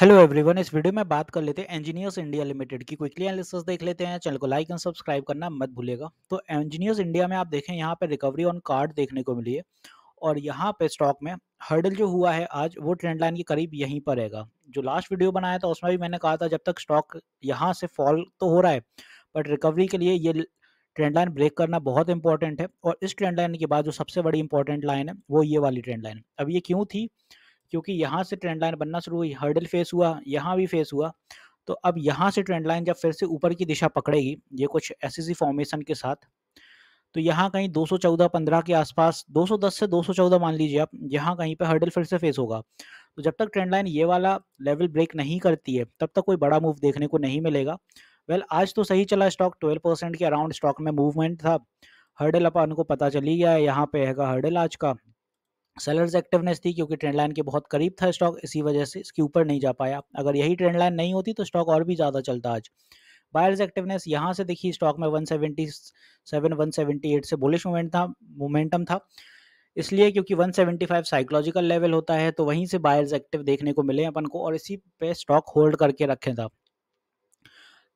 hello everyone इस video में बात कर लेते हैं इंजीनियर्स इंडिया लिमिटेड की क्विकली एनालिसिस देख लेते हैं चैनल को लाइक एंड सब्सक्राइब करना मत भूलिएगा तो इंजीनियर्स इंडिया में आप देखें यहाँ पे रिकवरी ऑन कार्ड देखने को मिली है और यहाँ पे स्टॉक में हर्डल जो हुआ है आज वो ट्रेंड लाइन के करीब यहीं पर रहेगा जो लास्ट वीडियो बनाया था उसमें भी मैंने कहा था जब तक स्टॉक यहाँ से फॉल तो हो रहा है बट रिकवरी के लिए ये ट्रेंड लाइन ब्रेक करना बहुत इंपॉर्टेंट है और इस ट्रेंड लाइन के बाद जो सबसे बड़ी इंपॉर्टेंट लाइन है वो ये वाली ट्रेंड लाइन अब ये क्यों थी क्योंकि यहाँ से ट्रेंड लाइन बनना शुरू हुई हर्डल फेस हुआ यहाँ भी फेस हुआ तो अब यहाँ से ट्रेंड लाइन जब फिर से ऊपर की दिशा पकड़ेगी ये कुछ एस फॉर्मेशन e के साथ तो यहाँ कहीं 214 15 के आसपास 210 से 214 मान लीजिए आप यहाँ कहीं पे हर्डल फिर से फेस होगा तो जब तक ट्रेंड लाइन ये वाला लेवल ब्रेक नहीं करती है तब तक कोई बड़ा मूव देखने को नहीं मिलेगा वेल आज तो सही चला स्टॉक 12 परसेंट के अराउंड स्टॉक में मूवमेंट था हर्डल अपन को पता चली गया है यहाँ पे है हर्डल आज का सेलर्स एक्टिवनेस थी क्योंकि ट्रेंड लाइन के बहुत करीब था स्टॉक इसी वजह से इसके ऊपर नहीं जा पाया अगर यही ट्रेंड लाइन नहीं होती तो स्टॉक और भी ज़्यादा चलता आज बायर्स एक्टिवनेस यहाँ से देखिए स्टॉक में 177 178 से बुलिश मोमेंट था मोमेंटम था इसलिए क्योंकि 175 साइकोलॉजिकल लेवल होता है तो वहीं से बायर्स एक्टिव देखने को मिले अपन को और इसी पे स्टॉक होल्ड करके रखें था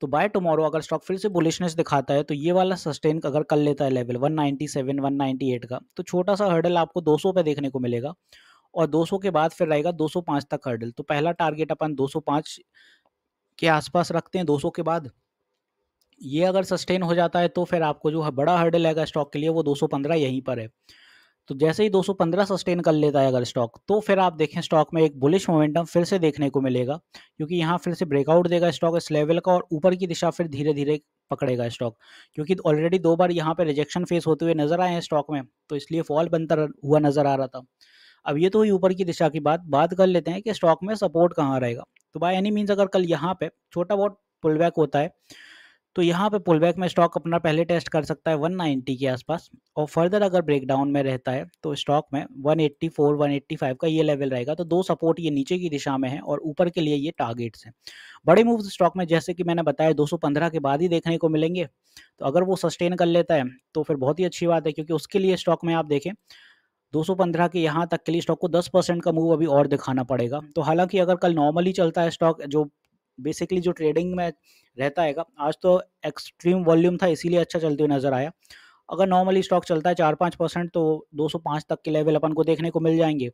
तो बाय टुमारो अगर स्टॉक फिर से बुलिशनेस दिखाता है तो ये वाला सस्टेन अगर कर लेता है लेवल 197 198 का तो छोटा सा हर्डल आपको 200 पे देखने को मिलेगा और 200 के बाद फिर रहेगा 205 तक हर्डल तो पहला टारगेट अपन 205 के आसपास रखते हैं 200 के बाद ये अगर सस्टेन हो जाता है तो फिर आपको जो बड़ा हर्डल है स्टॉक के लिए वो 215 यहीं पर है तो जैसे ही 215 सस्टेन कर लेता है अगर स्टॉक तो फिर आप देखें स्टॉक में एक बुलिश मोमेंटम फिर से देखने को मिलेगा क्योंकि यहाँ फिर से ब्रेकआउट देगा स्टॉक इस लेवल का और ऊपर की दिशा फिर धीरे धीरे पकड़ेगा स्टॉक क्योंकि ऑलरेडी दो बार यहाँ पे रिजेक्शन फेस होते हुए नजर आए हैं स्टॉक में तो इसलिए फॉल बनता हुआ नजर आ रहा था अब ये तो हुई ऊपर की दिशा की बात बात कर लेते हैं कि स्टॉक में सपोर्ट कहाँ रहेगा तो बाय एनी मीन्स अगर कल यहाँ पे छोटा बहुत पुल होता है तो यहाँ पे पुल बैक में स्टॉक अपना पहले टेस्ट कर सकता है 190 के आसपास और फर्दर अगर ब्रेकडाउन में रहता है तो स्टॉक में 184 185 का ये लेवल रहेगा तो दो सपोर्ट ये नीचे की दिशा में है और ऊपर के लिए ये टारगेट्स हैं बड़े मूव स्टॉक में जैसे कि मैंने बताया 215 के बाद ही देखने को मिलेंगे तो अगर वो सस्टेन कर लेता है तो फिर बहुत ही अच्छी बात है क्योंकि उसके लिए स्टॉक में आप देखें 215 के यहाँ तक के लिए स्टॉक को 10 परसेंट का मूव अभी और दिखाना पड़ेगा तो हालांकि अगर कल नॉर्मली चलता है स्टॉक जो बेसिकली जो ट्रेडिंग में रहता है आज तो एक्सट्रीम वॉल्यूम था इसीलिए अच्छा चलते हुए नज़र आया अगर नॉर्मली स्टॉक चलता है चार पाँच परसेंट तो 205 तक के लेवल अपन को देखने को मिल जाएंगे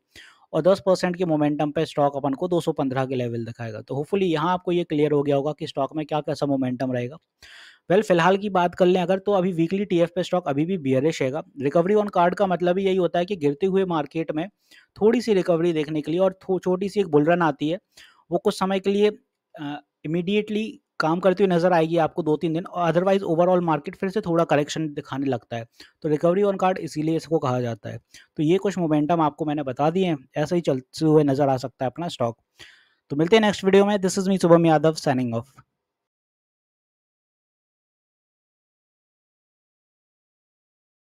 और 10 परसेंट के मोमेंटम पे स्टॉक अपन को 215 के लेवल दिखाएगा तो होपफुली यहाँ आपको ये क्लियर हो गया होगा कि स्टॉक में क्या कैसा मोमेंटम रहेगा वेल well, फिलहाल की बात कर लें अगर तो अभी वीकली टी पे स्टॉक अभी भी बियरिश हैगा रिकवरी ऑन कार्ड का मतलब ही यही होता है कि गिरते हुए मार्केट में थोड़ी सी रिकवरी देखने के लिए और छोटी सी एक बुलरन आती है वो कुछ समय के लिए इमीडिएटली काम करती हुई नजर आएगी आपको दो तीन दिन और अदरवाइज ओवरऑल मार्केट फिर से थोड़ा करेक्शन दिखाने लगता है तो रिकवरी ऑन कार्ड इसीलिए इसको कहा जाता है तो ये कुछ मोमेंटम आपको मैंने बता दिए हैं ऐसे ही चलते हुए नजर आ सकता है अपना स्टॉक तो मिलते हैं नेक्स्ट वीडियो में this is me Shubham Yadav signing of